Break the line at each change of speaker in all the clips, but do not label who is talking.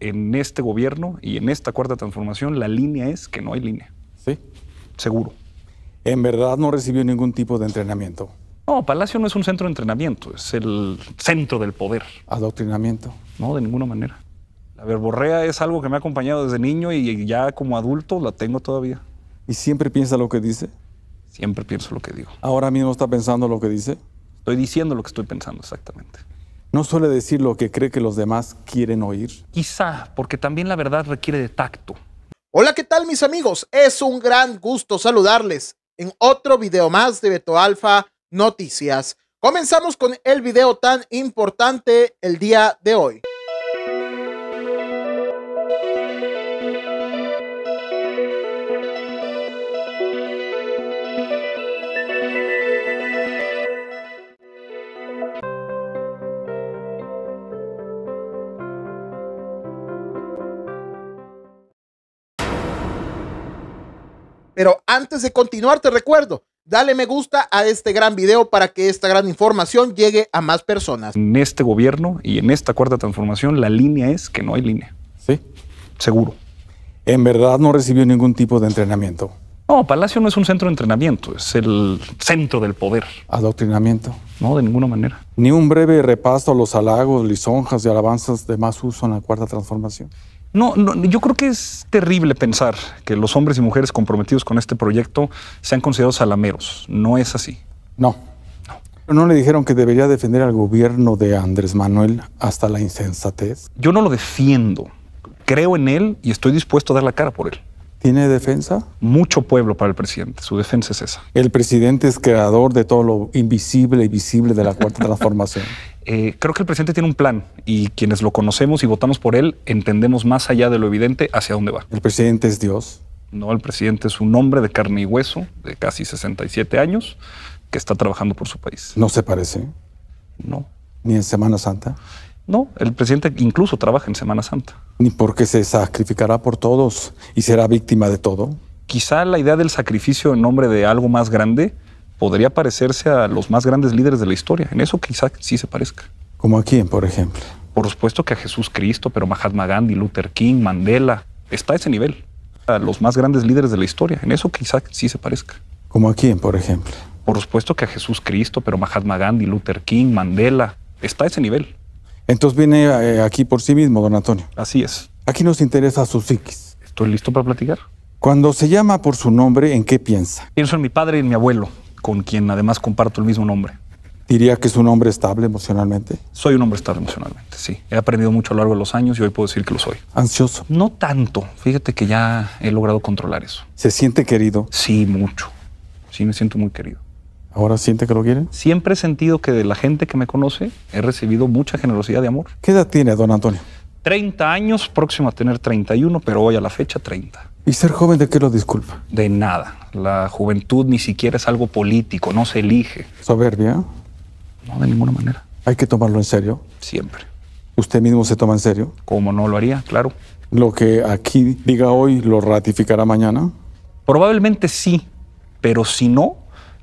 en este gobierno y en esta cuarta transformación la línea es que no hay línea. Sí. Seguro. En verdad no recibió ningún tipo de entrenamiento. No, Palacio no es un centro de entrenamiento, es el centro del poder. ¿Adoctrinamiento? No, de ninguna manera. La verborrea es algo que me ha acompañado desde niño y ya como adulto la tengo todavía. ¿Y siempre piensa lo que dice? Siempre pienso lo que digo. ¿Ahora mismo está pensando lo que dice? Estoy diciendo lo que estoy pensando, exactamente. No suele decir lo que cree que los demás quieren oír. Quizá, porque también la verdad requiere de tacto. Hola, ¿qué tal mis amigos? Es un gran gusto saludarles en otro video más de Beto Alfa Noticias. Comenzamos con el video tan importante el día de hoy. Pero antes de continuar, te recuerdo, dale me gusta a este gran video para que esta gran información llegue a más personas. En este gobierno y en esta cuarta transformación, la línea es que no hay línea. Sí. Seguro. En verdad no recibió ningún tipo de entrenamiento. No, Palacio no es un centro de entrenamiento, es el centro del poder. Adoctrinamiento. No, de ninguna manera. Ni un breve repaso a los halagos, lisonjas y alabanzas de más uso en la cuarta transformación. No, yo creo que es terrible pensar que los hombres y mujeres comprometidos con este proyecto sean considerados salameros. No es así. No. No, ¿No le dijeron que debería defender al gobierno de Andrés Manuel hasta la insensatez. Yo no lo defiendo. Creo en él y estoy dispuesto a dar la cara por él. ¿Tiene defensa? Mucho pueblo para el presidente. Su defensa es esa. El presidente es creador de todo lo invisible y visible de la cuarta transformación. Eh, creo que el presidente tiene un plan y quienes lo conocemos y votamos por él entendemos más allá de lo evidente hacia dónde va. ¿El presidente es Dios? No, el presidente es un hombre de carne y hueso, de casi 67 años, que está trabajando por su país. ¿No se parece? No. ¿Ni en Semana Santa? No, el presidente incluso trabaja en Semana Santa. ¿Ni porque se sacrificará por todos y será víctima de todo? Quizá la idea del sacrificio en nombre de algo más grande podría parecerse a los más grandes líderes de la historia. En eso quizá sí se parezca. ¿Como a quién, por ejemplo? Por supuesto que a Jesús Cristo, pero Mahatma Gandhi, Luther King, Mandela, está a ese nivel. A los más grandes líderes de la historia. En eso quizá sí se parezca. ¿Como a quién, por ejemplo? Por supuesto que a Jesús Cristo, pero Mahatma Gandhi, Luther King, Mandela, está a ese nivel. Entonces viene eh, aquí por sí mismo, don Antonio. Así es. Aquí nos interesa su psiquis. Estoy listo para platicar. Cuando se llama por su nombre, ¿en qué piensa? Pienso en mi padre y en mi abuelo con quien además comparto el mismo nombre. Diría que es un hombre estable emocionalmente. Soy un hombre estable emocionalmente, sí. He aprendido mucho a lo largo de los años y hoy puedo decir que lo soy. ¿Ansioso? No tanto. Fíjate que ya he logrado controlar eso. ¿Se siente querido? Sí, mucho. Sí, me siento muy querido. ¿Ahora siente que lo quieren? Siempre he sentido que de la gente que me conoce he recibido mucha generosidad de amor. ¿Qué edad tiene, don Antonio? 30 años, próximo a tener 31, pero hoy a la fecha 30. ¿Y ser joven de qué lo disculpa? De nada. La juventud ni siquiera es algo político, no se elige. ¿Soberbia? No, de ninguna manera. ¿Hay que tomarlo en serio? Siempre. ¿Usted mismo se toma en serio? Como no lo haría, claro. ¿Lo que aquí diga hoy lo ratificará mañana? Probablemente sí, pero si no,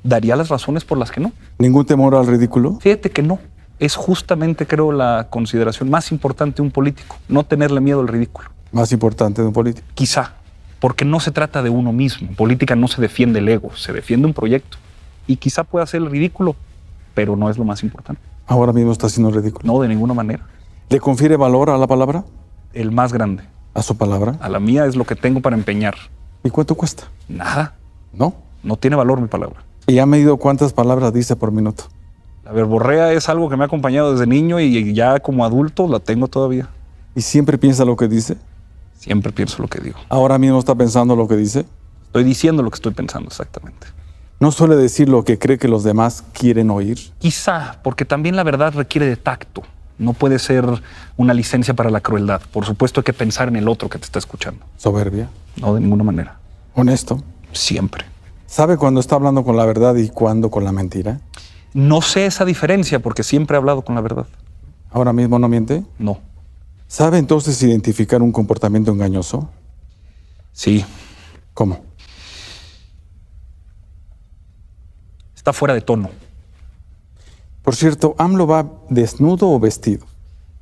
daría las razones por las que no. ¿Ningún temor al ridículo? Fíjate que no. Es justamente, creo, la consideración más importante de un político, no tenerle miedo al ridículo. ¿Más importante de un político? Quizá, porque no se trata de uno mismo. En política no se defiende el ego, se defiende un proyecto. Y quizá pueda ser ridículo, pero no es lo más importante. Ahora mismo está siendo ridículo. No, de ninguna manera. ¿Le confiere valor a la palabra? El más grande. ¿A su palabra? A la mía es lo que tengo para empeñar. ¿Y cuánto cuesta? Nada. ¿No? No tiene valor mi palabra. ¿Y ha medido cuántas palabras dice por minuto? La verborrea es algo que me ha acompañado desde niño y ya como adulto la tengo todavía. ¿Y siempre piensa lo que dice? Siempre pienso lo que digo. ¿Ahora mismo está pensando lo que dice? Estoy diciendo lo que estoy pensando exactamente. ¿No suele decir lo que cree que los demás quieren oír? Quizá, porque también la verdad requiere de tacto. No puede ser una licencia para la crueldad. Por supuesto hay que pensar en el otro que te está escuchando. ¿Soberbia? No, de ninguna manera. ¿Honesto? Siempre. ¿Sabe cuándo está hablando con la verdad y cuándo con la mentira? No sé esa diferencia porque siempre he hablado con la verdad. ¿Ahora mismo no miente? No. ¿Sabe entonces identificar un comportamiento engañoso? Sí. ¿Cómo? Está fuera de tono. Por cierto, ¿AMLO va desnudo o vestido?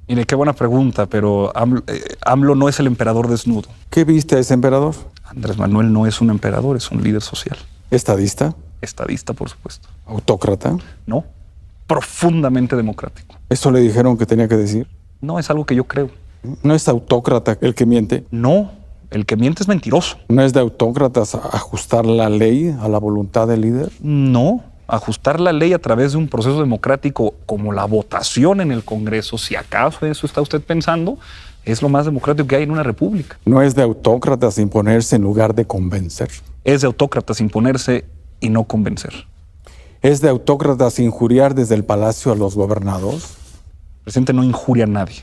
Mire, qué buena pregunta, pero eh, AMLO, no es el emperador desnudo. ¿Qué viste a ese emperador? Andrés Manuel no es un emperador, es un líder social. ¿Estadista? Estadista, por supuesto. ¿Autócrata? No, profundamente democrático. ¿Eso le dijeron que tenía que decir? No, es algo que yo creo. No es autócrata el que miente. No, el que miente es mentiroso. ¿No es de autócratas ajustar la ley a la voluntad del líder? No, ajustar la ley a través de un proceso democrático como la votación en el Congreso, si acaso eso está usted pensando, es lo más democrático que hay en una república. No es de autócratas imponerse en lugar de convencer. Es de autócratas imponerse y no convencer. ¿Es de autócratas injuriar desde el palacio a los gobernados? presidente no injuria a nadie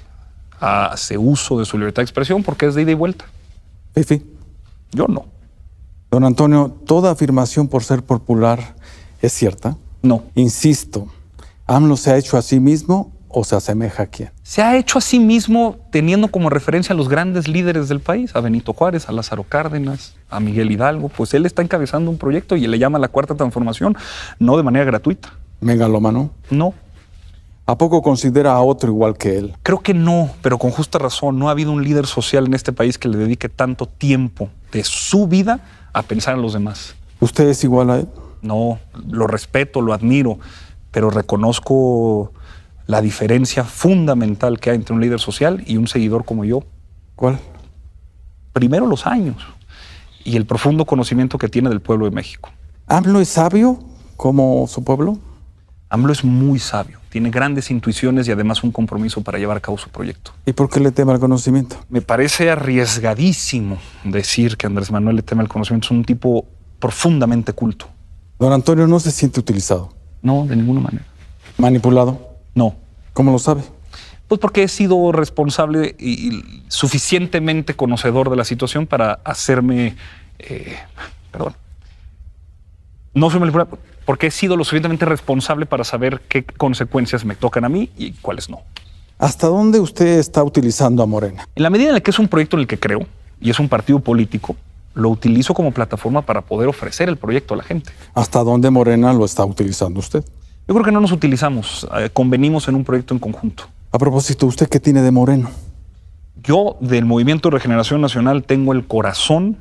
hace uso de su libertad de expresión porque es de ida y vuelta. Yo no. Don Antonio, ¿toda afirmación por ser popular es cierta? No. Insisto, ¿AMLO se ha hecho a sí mismo o se asemeja a quién? Se ha hecho a sí mismo teniendo como referencia a los grandes líderes del país, a Benito Juárez, a Lázaro Cárdenas, a Miguel Hidalgo. Pues él está encabezando un proyecto y le llama la Cuarta Transformación, no de manera gratuita. ¿Megalómano? No. ¿A poco considera a otro igual que él? Creo que no, pero con justa razón. No ha habido un líder social en este país que le dedique tanto tiempo de su vida a pensar en los demás. ¿Usted es igual a él? No, lo respeto, lo admiro, pero reconozco la diferencia fundamental que hay entre un líder social y un seguidor como yo. ¿Cuál? Primero los años y el profundo conocimiento que tiene del pueblo de México. ¿Hablo ¿Ah, es sabio como su pueblo? AMLO es muy sabio, tiene grandes intuiciones y además un compromiso para llevar a cabo su proyecto. ¿Y por qué le teme al conocimiento? Me parece arriesgadísimo decir que Andrés Manuel le teme al conocimiento. Es un tipo profundamente culto. Don Antonio no se siente utilizado. No, de ninguna manera. ¿Manipulado? No. ¿Cómo lo sabe? Pues porque he sido responsable y, suficientemente conocedor de la situación para hacerme... Eh, perdón. No fui manipulado porque he sido lo suficientemente responsable para saber qué consecuencias me tocan a mí y cuáles no. ¿Hasta dónde usted está utilizando a Morena? En la medida en la que es un proyecto en el que creo y es un partido político, lo utilizo como plataforma para poder ofrecer el proyecto a la gente. ¿Hasta dónde Morena lo está utilizando usted? Yo creo que no nos utilizamos, eh, convenimos en un proyecto en conjunto. A propósito, ¿usted qué tiene de Moreno? Yo del Movimiento de Regeneración Nacional tengo el corazón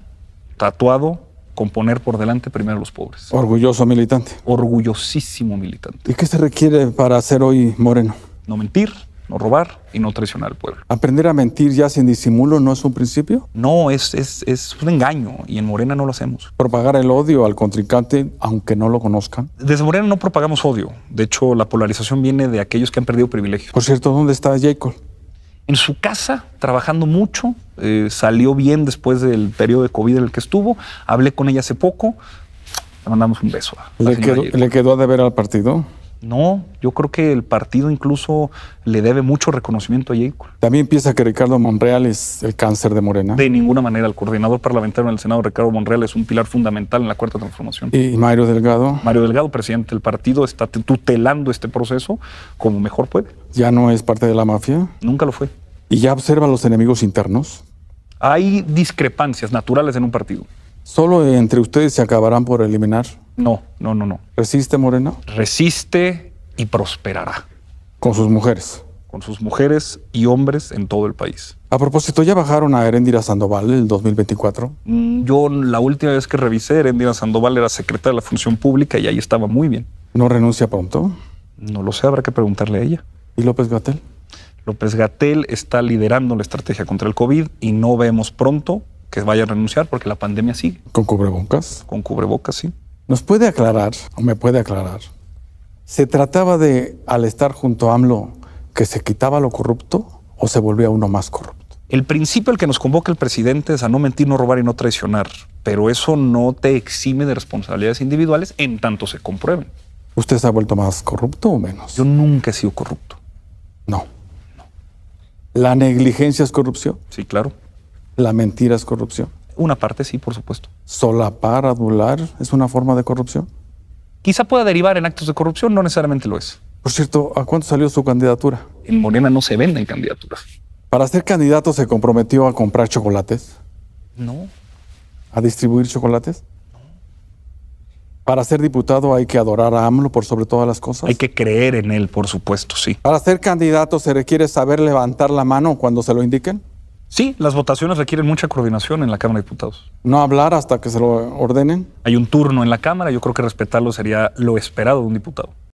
tatuado con poner por delante primero a los pobres. Orgulloso militante. Orgullosísimo militante. ¿Y qué se requiere para ser hoy moreno? No mentir, no robar y no traicionar al pueblo. ¿Aprender a mentir ya sin disimulo no es un principio? No, es, es, es, un engaño y en Morena no lo hacemos. ¿Propagar el odio al contrincante aunque no lo conozcan? Desde Morena no propagamos odio. De hecho, la polarización viene de aquellos que han perdido privilegios. Por cierto, ¿dónde está Jacob? en su casa, trabajando mucho. Eh, salió bien después del periodo de COVID en el que estuvo. Hablé con ella hace poco. Le mandamos un beso. ¿Le, quedó, ¿Le quedó al partido? No, yo creo que el partido incluso le debe mucho reconocimiento a Jacob. ¿También piensa que Ricardo Monreal es el cáncer de Morena? De ninguna manera. El coordinador parlamentario en el Senado, Ricardo Monreal, es un pilar fundamental en la Cuarta Transformación. ¿Y Mario Delgado? Mario Delgado, presidente del partido, está tutelando este proceso como mejor puede. ¿Ya no es parte de la mafia? Nunca lo fue. ¿Y ya observa los enemigos internos? Hay discrepancias naturales en un partido. ¿Solo entre ustedes se acabarán por eliminar? No, no, no, no. ¿Resiste, Morena? Resiste y prosperará. Con sus mujeres. Con sus mujeres y hombres en todo el país. A propósito, ¿ya bajaron a Erendira Sandoval el 2024? Mm, yo la última vez que revisé, Erendira Sandoval era secretaria de la Función Pública y ahí estaba muy bien. ¿No renuncia pronto? No lo sé, habrá que preguntarle a ella. ¿Y López Gatel? López Gatel está liderando la estrategia contra el COVID y no vemos pronto que vaya a renunciar porque la pandemia sigue. ¿Con cubrebocas? Con cubrebocas, sí. ¿Nos puede aclarar, o me puede aclarar, se trataba de, al estar junto a AMLO, que se quitaba lo corrupto o se volvía uno más corrupto? El principio al que nos convoca el presidente es a no mentir, no robar y no traicionar, pero eso no te exime de responsabilidades individuales en tanto se comprueben. ¿Usted se ha vuelto más corrupto o menos? Yo nunca he sido corrupto. No. no. ¿La negligencia es corrupción? Sí, claro. ¿La mentira es corrupción? Una parte sí, por supuesto. ¿Solapar, adular es una forma de corrupción? Quizá pueda derivar en actos de corrupción, no necesariamente lo es. Por cierto, ¿a cuánto salió su candidatura? En Morena no se venden candidaturas. ¿Para ser candidato se comprometió a comprar chocolates? No. ¿A distribuir chocolates? No. Para ser diputado hay que adorar a AMLO por sobre todas las cosas. Hay que creer en él, por supuesto, sí. Para ser candidato se requiere saber levantar la mano cuando se lo indiquen. Sí, las votaciones requieren mucha coordinación en la Cámara de Diputados. No hablar hasta que se lo ordenen. Hay un turno en la Cámara, yo creo que respetarlo sería lo esperado de un diputado.